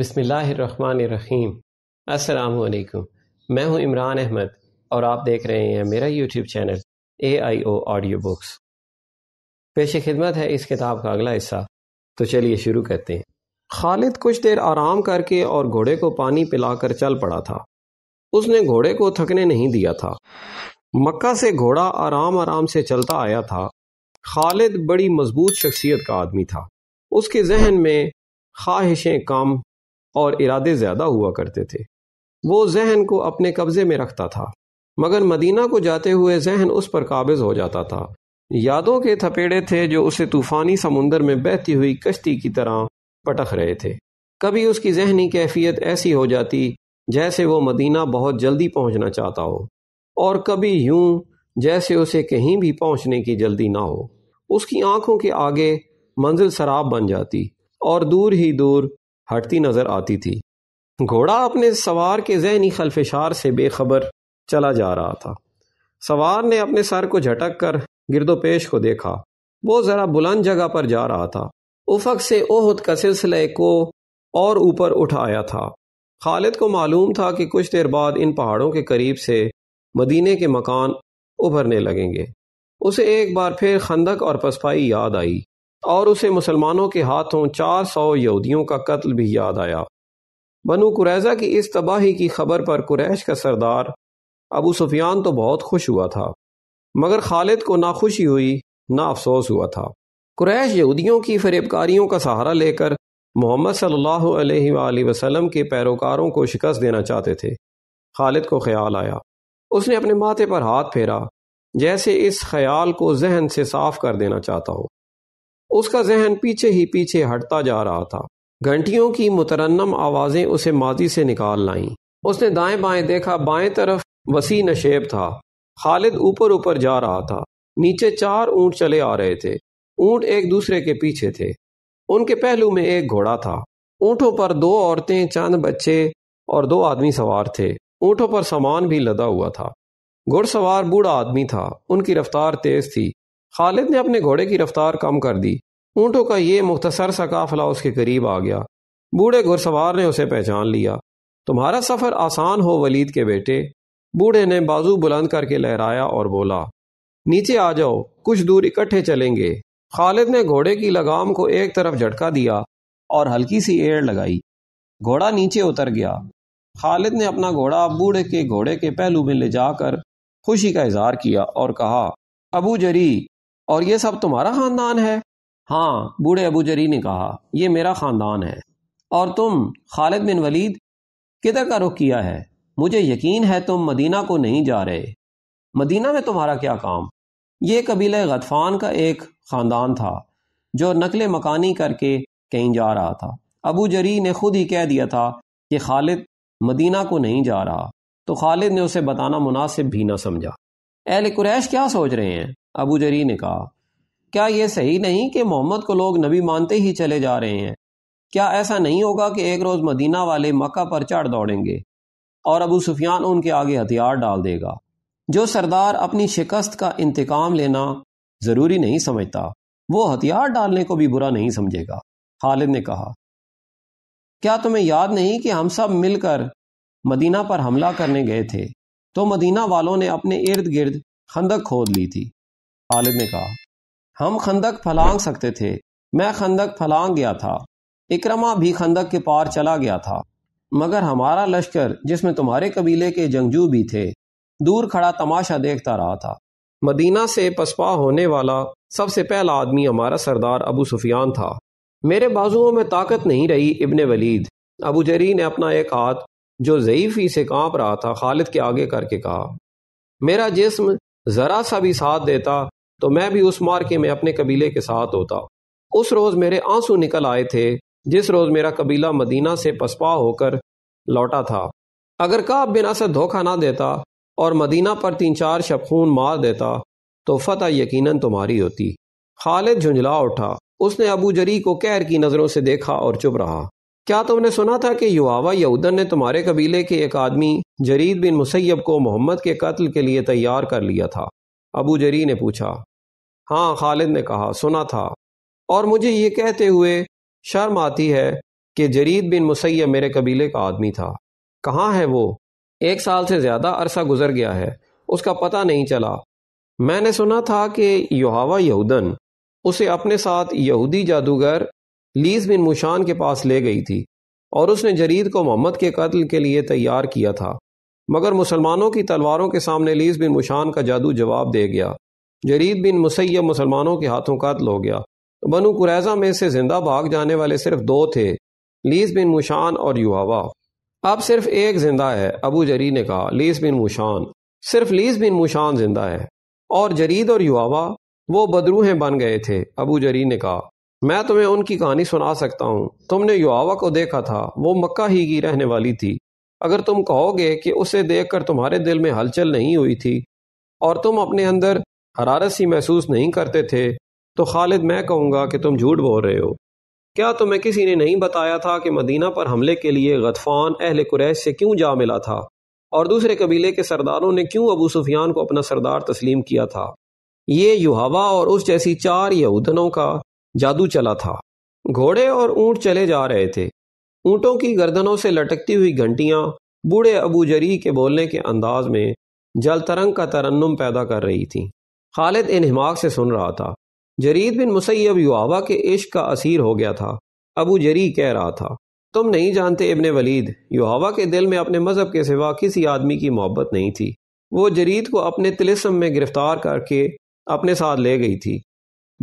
बिसमीम असलकुम मैं हूं इमरान अहमद और आप देख रहे हैं मेरा YouTube channel A I O audio books पेश खिदमत है इस किताब का अगला हिस्सा तो चलिए शुरू करते हैं खालिद कुछ देर आराम करके और घोड़े को पानी पिलाकर चल पड़ा था उसने घोड़े को थकने नहीं दिया था मक्का से घोड़ा आराम आराम से चलता आया था खालिद बड़ी मजबूत शख्सियत का आदमी था उसके जहन में ख्वाहिशें कम और इरादे ज्यादा हुआ करते थे वो जहन को अपने कब्जे में रखता था मगर मदीना को जाते हुए जहन उस पर काबिज हो जाता था यादों के थपेड़े थे जो उसे तूफानी समुंदर में बहती हुई कश्ती की तरह पटक रहे थे कभी उसकी जहनी कैफियत ऐसी हो जाती जैसे वो मदीना बहुत जल्दी पहुंचना चाहता हो और कभी यूं जैसे उसे कहीं भी पहुंचने की जल्दी ना हो उसकी आंखों के आगे मंजिल शराब बन जाती और दूर ही दूर हटती नजर आती थी घोड़ा अपने सवार के जहनी खलफिशार से बेखबर चला जा रहा था सवार ने अपने सर को झटक कर गिरदोपेश को देखा वो जरा बुलंद जगह पर जा रहा था उफक से ओहद का सिलसिले को और ऊपर उठाया था खालिद को मालूम था कि कुछ देर बाद इन पहाड़ों के करीब से मदीने के मकान उभरने लगेंगे उसे एक बार फिर खंदक और पसपाई याद आई और उसे मुसलमानों के हाथों चार सौ यहूदियों का कत्ल भी याद आया बनु कुरैजा की इस तबाही की खबर पर कुरैश का सरदार अबू सुफियान तो बहुत खुश हुआ था मगर खालिद को ना खुशी हुई ना अफसोस हुआ था कुरैश यहूदियों की फरेबकारियों का सहारा लेकर मोहम्मद सल्लल्लाहु अलैहि वसल्लम के पैरोकारों को शिकस्त देना चाहते थे खालिद को ख्याल आया उसने अपने माथे पर हाथ फेरा जैसे इस ख्याल को जहन से साफ कर देना चाहता हो उसका जहन पीछे ही पीछे हटता जा रहा था घंटियों की मुतरन्नम आवाज़ें उसे माजी से निकाल लाईं उसने दाएं बाएं देखा बाएं तरफ वसी नशेब था खालिद ऊपर ऊपर जा रहा था नीचे चार ऊंट चले आ रहे थे ऊंट एक दूसरे के पीछे थे उनके पहलू में एक घोड़ा था ऊंटों पर दो औरतें चंद बच्चे और दो आदमी सवार थे ऊंटों पर सामान भी लदा हुआ था घुड़सवार बूढ़ा आदमी था उनकी रफ्तार तेज थी खालिद ने अपने घोड़े की रफ्तार कम कर दी ऊँटों का ये मुख्तसर सा काफिला उसके करीब आ गया बूढ़े घुड़सवार ने उसे पहचान लिया तुम्हारा सफ़र आसान हो वलीद के बेटे बूढ़े ने बाजू बुलंद करके लहराया और बोला नीचे आ जाओ कुछ दूर इकट्ठे चलेंगे खालिद ने घोड़े की लगाम को एक तरफ झटका दिया और हल्की सी एड़ लगाई घोड़ा नीचे उतर गया खालिद ने अपना घोड़ा बूढ़े के घोड़े के पहलू में ले जाकर खुशी का इजहार किया और कहा अबू जरी और ये सब तुम्हारा खानदान है हाँ बूढ़े अबू जरी ने कहा यह मेरा खानदान है और तुम खालिद बिन वलीद किधर का रुख किया है मुझे यकीन है तुम मदीना को नहीं जा रहे मदीना में तुम्हारा क्या काम ये कबीले गतफान का एक खानदान था जो नकल मकानी करके कहीं जा रहा था अबू जरी ने खुद ही कह दिया था कि खालिद मदीना को नहीं जा रहा तो खालिद ने उसे बताना मुनासिब भी ना समझा अहल कुरैश क्या सोच रहे हैं अबू जरी ने कहा क्या यह सही नहीं कि मोहम्मद को लोग नबी मानते ही चले जा रहे हैं क्या ऐसा नहीं होगा कि एक रोज़ मदीना वाले मक्का पर चढ़ दौड़ेंगे और अबू सुफियान उनके आगे हथियार डाल देगा जो सरदार अपनी शिकस्त का इंतकाम लेना ज़रूरी नहीं समझता वो हथियार डालने को भी बुरा नहीं समझेगा खालिद ने कहा क्या तुम्हें याद नहीं कि हम सब मिलकर मदीना पर हमला करने गए थे तो मदीना वालों ने अपने इर्द गिर्द खंदक खोद ली थी खालिद ने कहा हम खंदक फलांग सकते थे मैं खंदक फलांग गया था इक्रमा भी खंदक के पार चला गया था मगर हमारा लश्कर जिसमें तुम्हारे कबीले के जंगजू भी थे दूर खड़ा तमाशा देखता रहा था मदीना से पसपा होने वाला सबसे पहला आदमी हमारा सरदार अबू सुफियान था मेरे बाजुओं में ताकत नहीं रही इबन वलीद अबू जरी ने अपना एक हाथ जो ज़यीफी से कांप रहा था खालिद के आगे करके कहा मेरा जिस्म ज़रा सा भी साथ देता तो मैं भी उस मार्के में अपने कबीले के साथ होता उस रोज़ मेरे आंसू निकल आए थे जिस रोज़ मेरा कबीला मदीना से पसपा होकर लौटा था अगर काब बिन असद धोखा ना देता और मदीना पर तीन चार शबखून मार देता तो फतह यकीनन तुम्हारी होती खालिद झुंझला उठा उसने अबू जरी को कैर की नज़रों से देखा और चुप रहा क्या तुमने सुना था कि युवा यहूदन ने तुम्हारे कबीले के एक आदमी जरीद बिन मुसैब को मोहम्मद के कत्ल के लिए तैयार कर लिया था अबू जरी ने पूछा हाँ खालिद ने कहा सुना था और मुझे ये कहते हुए शर्म आती है कि जरीद बिन मुसैब मेरे कबीले का आदमी था कहाँ है वो एक साल से ज़्यादा अरसा गुजर गया है उसका पता नहीं चला मैंने सुना था कि युहावा यहूदन उसे अपने साथ यहूदी जादूगर लीस बिन मुशान के पास ले गई थी और उसने जरीद को मोहम्मद के कत्ल के लिए तैयार किया था मगर मुसलमानों की तलवारों के सामने लीस बिन मुशान का जादू जवाब दे गया जरीद बिन मुसैब मुसलमानों के हाथों कत्ल हो गया बनु कुरैजा में से जिंदा भाग जाने वाले सिर्फ दो थे लीस बिन मुशान और युहावा अब सिर्फ एक जिंदा है अबू जरी ने कहा लीस बिन मुशान सिर्फ लीस बिन मुशान जिंदा है और जरीद और युवा वो बदरूहें बन गए थे अबू जरी ने कहा मैं तुम्हें उनकी कहानी सुना सकता हूँ तुमने युवा को देखा था वो मक्का ही की रहने वाली थी अगर तुम कहोगे कि उसे देखकर तुम्हारे दिल में हलचल नहीं हुई थी और तुम अपने अंदर हरारत सी महसूस नहीं करते थे तो खालिद मैं कहूँगा कि तुम झूठ बोल रहे हो क्या तुम्हें किसी ने नहीं बताया था कि मदीना पर हमले के लिए गतफान अहल कुरैश से क्यों जा मिला था और दूसरे कबीले के सरदारों ने क्यों अबू सुफियान को अपना सरदार तस्लीम किया था ये युहावा और उस जैसी चार यहूदनों का जादू चला था घोड़े और ऊंट चले जा रहे थे ऊंटों की गर्दनों से लटकती हुई घंटियाँ बूढ़े अबू जरी के बोलने के अंदाज में जल तरंग का तरन्नम पैदा कर रही थी खालिद इन हिमाक से सुन रहा था जरीद बिन मुसैब युवा के इश्क का असीर हो गया था अबू जरी कह रहा था तुम नहीं जानते इबन वलीद युवा के दिल में अपने मज़हब के सिवा किसी आदमी की मोहब्बत नहीं थी वो जरीद को अपने तिलस्म में गिरफ्तार करके अपने साथ ले गई थी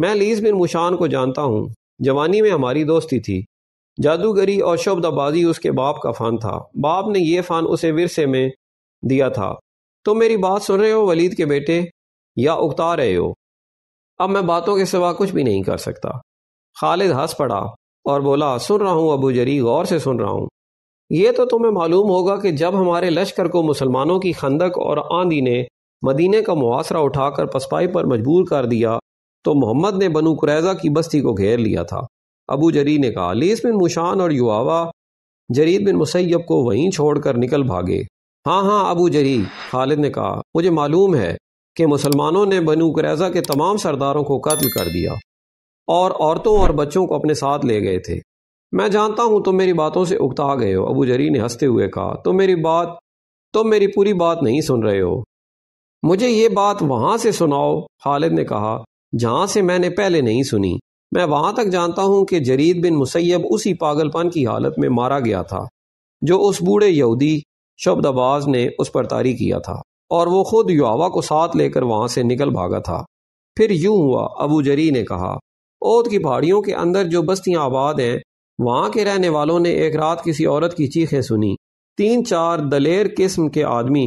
मैं लीज बिन मुशान को जानता हूँ जवानी में हमारी दोस्ती थी जादूगरी और शब्दाबाजी उसके बाप का फ़ान था बाप ने यह फ़ान उसे विरसे में दिया था तुम मेरी बात सुन रहे हो वलीद के बेटे या उगता रहे हो अब मैं बातों के सिवा कुछ भी नहीं कर सकता खालिद हंस पड़ा और बोला सुन रहा हूँ अबू जरी गौर से सुन रहा हूँ ये तो तुम्हें मालूम होगा कि जब हमारे लश्कर को मुसलमानों की खंदक और आंधी ने मदीने का मुआसरा उठाकर पसपाई पर मजबूर कर दिया तो मोहम्मद ने बनु कुरैजा की बस्ती को घेर लिया था अबू जरी ने कहा लीस बिन मुशान और युवा जरीद बिन मुसैब को वहीं छोड़कर निकल भागे हाँ हाँ अबू जरी खालिद ने कहा मुझे मालूम है कि मुसलमानों ने बनु करैजा के तमाम सरदारों को कत्ल कर दिया और औरतों और बच्चों को अपने साथ ले गए थे मैं जानता हूँ तुम मेरी बातों से उकता गए हो अबू जरी ने हंसते हुए कहा तुम मेरी बात तुम मेरी पूरी बात नहीं सुन रहे हो मुझे ये बात वहां से सुनाओ खालिद ने कहा जहां से मैंने पहले नहीं सुनी मैं वहां तक जानता हूं कि जरीद बिन मुसैब उसी पागलपन की हालत में मारा गया था जो उस बूढ़े यहूदी शब्दाबाज ने उस पर तारी किया था और वो खुद युवा को साथ लेकर वहां से निकल भागा था फिर यूं हुआ अबू जरी ने कहा ओद की पहाड़ियों के अंदर जो बस्तियां आबाद हैं वहां के रहने वालों ने एक रात किसी औरत की चीखें सुनी तीन चार दलेर किस्म के आदमी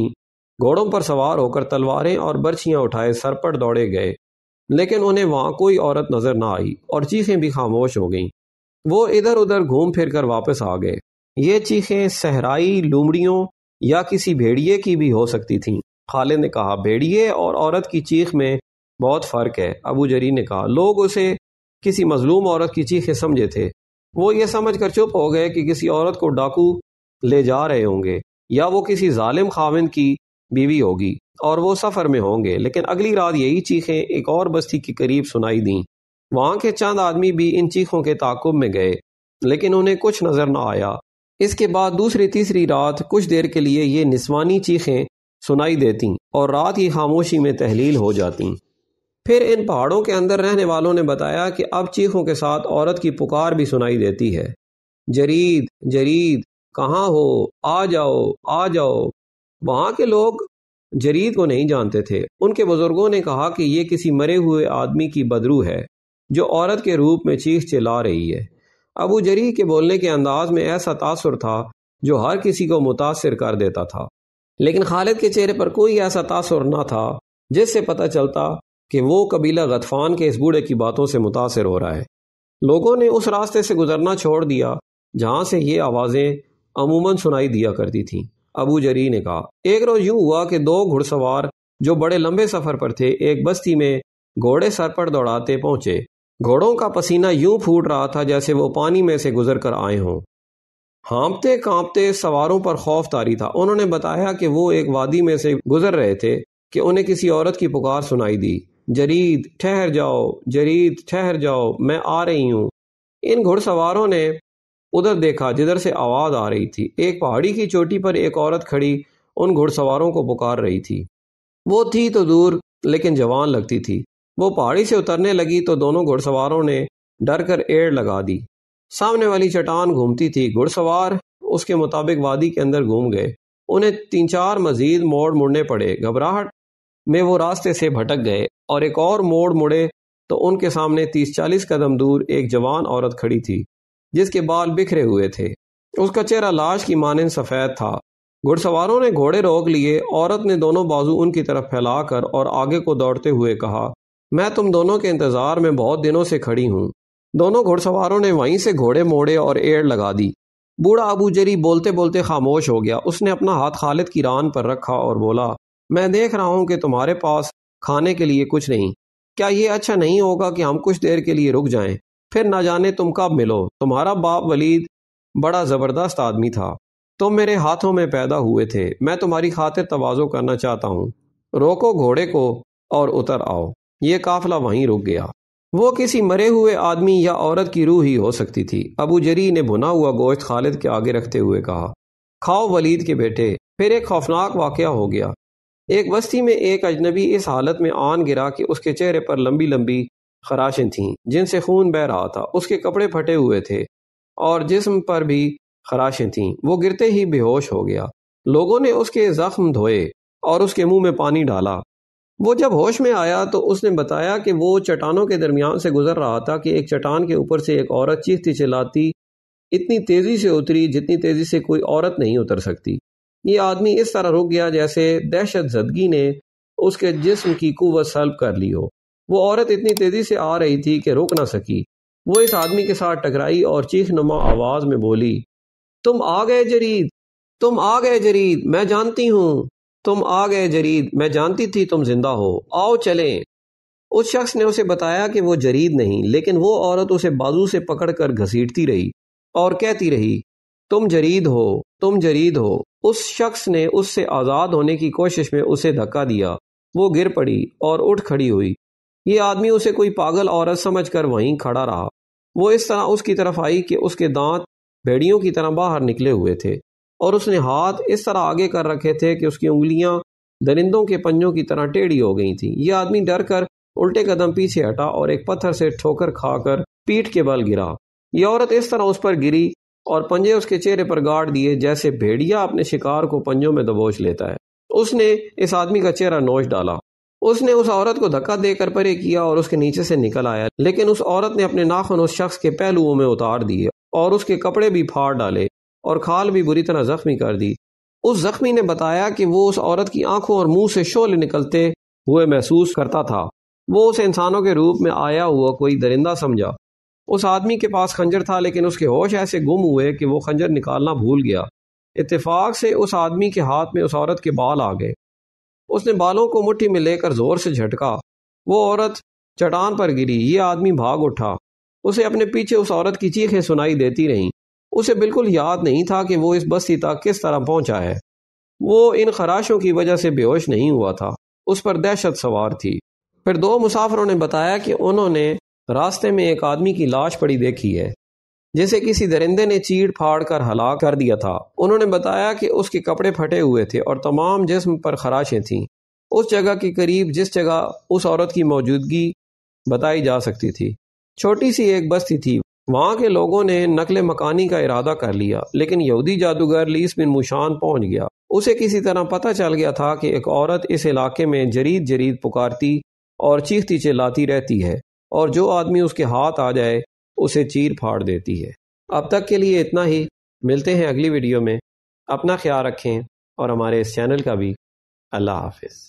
घोड़ों पर सवार होकर तलवारें और बर्छियां उठाए सरपट दौड़े गए लेकिन उन्हें वहां कोई औरत नजर ना आई और चीखें भी खामोश हो गईं वो इधर उधर घूम फिर कर वापस आ गए ये चीखें सहराई लूमड़ियों या किसी भेड़िए की भी हो सकती थीं खाले ने कहा भेड़िए और औरत की चीख में बहुत फ़र्क है अबू जरी ने कहा लोग उसे किसी मजलूम औरत की चीख समझे थे वो ये समझ कर चुप हो गए कि किसी औरत को डाकू ले जा रहे होंगे या वो किसी ालिम खाविंद की बीवी होगी और वो सफ़र में होंगे लेकिन अगली रात यही चीखें एक और बस्ती के करीब सुनाई दी वहाँ के चंद आदमी भी इन चीखों के ताकुब में गए लेकिन उन्हें कुछ नज़र ना आया इसके बाद दूसरी तीसरी रात कुछ देर के लिए ये निस्वानी चीखें सुनाई देती और रात की खामोशी में तहलील हो जाती फिर इन पहाड़ों के अंदर रहने वालों ने बताया कि अब चीखों के साथ औरत की पुकार भी सुनाई देती है जरीद जरीद कहाँ हो आ जाओ आ जाओ वहाँ के लोग जरीद को नहीं जानते थे उनके बुजुर्गों ने कहा कि ये किसी मरे हुए आदमी की बदरू है जो औरत के रूप में चीख चिल्ला रही है अबू जरी के बोलने के अंदाज में ऐसा तासर था जो हर किसी को मुतासर कर देता था लेकिन खालिद के चेहरे पर कोई ऐसा तासर ना था जिससे पता चलता कि वो कबीला गतफान के इस बूढ़े की बातों से मुतासर हो रहा है लोगों ने उस रास्ते से गुजरना छोड़ दिया जहां से ये आवाज़ें अमूमन सुनाई दिया करती थीं अबू जरी ने कहा एक रोज़ यूं हुआ कि दो घुड़सवार जो बड़े लंबे सफ़र पर थे एक बस्ती में घोड़े सर पर दौड़ाते पहुंचे घोड़ों का पसीना यूं फूट रहा था जैसे वो पानी में से गुजर कर आए हों हाँपते कांपते सवारों पर खौफ तारी था उन्होंने बताया कि वो एक वादी में से गुजर रहे थे कि उन्हें किसी औरत की पुकार सुनाई दी जरीद ठहर जाओ जरीद ठहर जाओ मैं आ रही हूँ इन घुड़सवारों ने उधर देखा जिधर से आवाज़ आ रही थी एक पहाड़ी की चोटी पर एक औरत खड़ी उन घुड़सवारों को पुकार रही थी वो थी तो दूर लेकिन जवान लगती थी वो पहाड़ी से उतरने लगी तो दोनों घुड़सवारों ने डर कर एड़ लगा दी सामने वाली चट्टान घूमती थी घुड़सवार उसके मुताबिक वादी के अंदर घूम गए उन्हें तीन चार मजीद मोड़ मुड़ने पड़े घबराहट में वो रास्ते से भटक गए और एक और मोड़ मुड़े तो उनके सामने तीस चालीस कदम दूर एक जवान औरत खड़ी थी जिसके बाल बिखरे हुए थे उसका चेहरा लाश की मानन सफ़ेद था घुड़सवारों ने घोड़े रोक लिए औरत ने दोनों बाजू उनकी तरफ फैलाकर और आगे को दौड़ते हुए कहा मैं तुम दोनों के इंतज़ार में बहुत दिनों से खड़ी हूँ दोनों घुड़सवारों ने वहीं से घोड़े मोड़े और एड़ लगा दी बूढ़ा अबू जरी बोलते बोलते खामोश हो गया उसने अपना हाथ खालिद की रान पर रखा और बोला मैं देख रहा हूं कि तुम्हारे पास खाने के लिए कुछ नहीं क्या ये अच्छा नहीं होगा कि हम कुछ देर के लिए रुक जाएं फिर ना जाने तुम कब मिलो तुम्हारा बाप वलीद बड़ा ज़बरदस्त आदमी था तुम मेरे हाथों में पैदा हुए थे मैं तुम्हारी खातिर तोज़ो करना चाहता हूँ रोको घोड़े को और उतर आओ ये काफिला वहीं रुक गया वो किसी मरे हुए आदमी या औरत की रूह ही हो सकती थी अबू जरी ने भुना हुआ गोश्त खालिद के आगे रखते हुए कहा खाओ वलीद के बेटे फिर एक खौफनाक वाक़ हो गया एक बस्ती में एक अजनबी इस हालत में आन गिरा कि उसके चेहरे पर लंबी लंबी खराशें थीं जिनसे खून बह रहा था उसके कपड़े फटे हुए थे और जिस्म पर भी खराशें थीं वो गिरते ही बेहोश हो गया लोगों ने उसके जख्म धोए और उसके मुंह में पानी डाला वो जब होश में आया तो उसने बताया कि वो चट्टानों के दरमियान से गुजर रहा था कि एक चट्टान के ऊपर से एक औरत चीखती चिल्लाती इतनी तेज़ी से उतरी जितनी तेज़ी से कोई औरत नहीं उतर सकती ये आदमी इस तरह रुक गया जैसे दहशत जदगी ने उसके जिस्म की कुवत सल्ब कर ली हो वो औरत इतनी तेज़ी से आ रही थी कि रुक ना सकी वो इस आदमी के साथ टकराई और चीख नुमा आवाज़ में बोली तुम आ गए जरीद तुम आ गए जरीद मैं जानती हूँ तुम आ गए जरीद मैं जानती थी तुम जिंदा हो आओ चलें उस शख्स ने उसे बताया कि वो जरीद नहीं लेकिन वो औरत उसे बाजू से पकड़कर घसीटती रही और कहती रही तुम जरीद हो तुम जरीद हो उस शख्स ने उससे आज़ाद होने की कोशिश में उसे धक्का दिया वो गिर पड़ी और उठ खड़ी हुई ये आदमी उसे कोई पागल औरत समझकर वहीं खड़ा रहा वो इस तरह उसकी तरफ आई कि उसके दांत भेड़ियों की तरह बाहर निकले हुए थे और उसने हाथ इस तरह आगे कर रखे थे कि उसकी उंगलियां दरिंदों के पंजों की तरह टेढ़ी हो गई थी यह आदमी डर कर उल्टे कदम पीछे हटा और एक पत्थर से ठोकर खाकर पीठ के बल गिरा यह औरत इस तरह उस पर गिरी और पंजे उसके चेहरे पर गाड़ दिए जैसे भेड़िया अपने शिकार को पंजों में दबोच लेता है उसने इस आदमी का चेहरा नोच डाला उसने उस औरत को धक्का देकर परे किया और उसके नीचे से निकल आया लेकिन उस औरत ने अपने नाखून उस शख्स के पहलुओं में उतार दिए और उसके कपड़े भी फाड़ डाले और खाल भी बुरी तरह जख्मी कर दी उस जख्मी ने बताया कि वो उस औरत की आंखों और मुंह से शोले निकलते हुए महसूस करता था वो उस इंसानों के रूप में आया हुआ कोई दरिंदा समझा उस आदमी के पास खंजर था लेकिन उसके होश ऐसे गुम हुए कि वो खंजर निकालना भूल गया इतफाक से उस आदमी के हाथ में उस औरत के बाल आ गए उसने बालों को मुठ्ठी में लेकर जोर से झटका वो औरत चटान पर गिरी ये आदमी भाग उठा उसे अपने पीछे उस औरत की चीखें सुनाई देती रहीं उसे बिल्कुल याद नहीं था कि वो इस बस्ती तक किस तरह पहुंचा है वो इन खराशों की वजह से बेहोश नहीं हुआ था उस पर दहशत सवार थी फिर दो मुसाफरों ने बताया कि उन्होंने रास्ते में एक आदमी की लाश पड़ी देखी है जिसे किसी दरिंदे ने चीड़ फाड़ कर हला कर दिया था उन्होंने बताया कि उसके कपड़े फटे हुए थे और तमाम जिस्म पर खराशें थीं उस जगह के करीब जिस जगह उस औरत की मौजूदगी बताई जा सकती थी छोटी सी एक बस्ती थी वहाँ के लोगों ने नकल मकानी का इरादा कर लिया लेकिन यहूदी जादूगर लीस बिन मुशान पहुंच गया उसे किसी तरह पता चल गया था कि एक औरत इस इलाके में जरीद जरीद पुकारती और चीखती चिल्लाती रहती है और जो आदमी उसके हाथ आ जाए उसे चीर फाड़ देती है अब तक के लिए इतना ही मिलते हैं अगली वीडियो में अपना ख्याल रखें और हमारे इस चैनल का भी अल्लाह हाफिज़